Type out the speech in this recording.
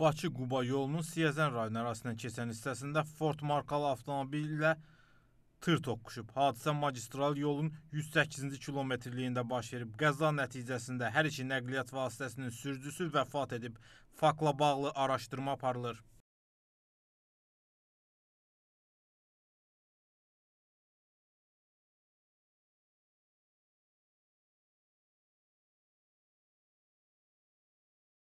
Bakı-Quba yolunun Siyəzən rayonu arasından keçən hissəsində Ford markalı avtomobillə tır toqquşub. Hadisə magistral yolun 108-ci kilometrliyində baş verib. Qəza nəticəsində hər iki nəqliyyat vasitəsinin sürücüsü vəfat edib. Fakla bağlı araşdırma aparılır.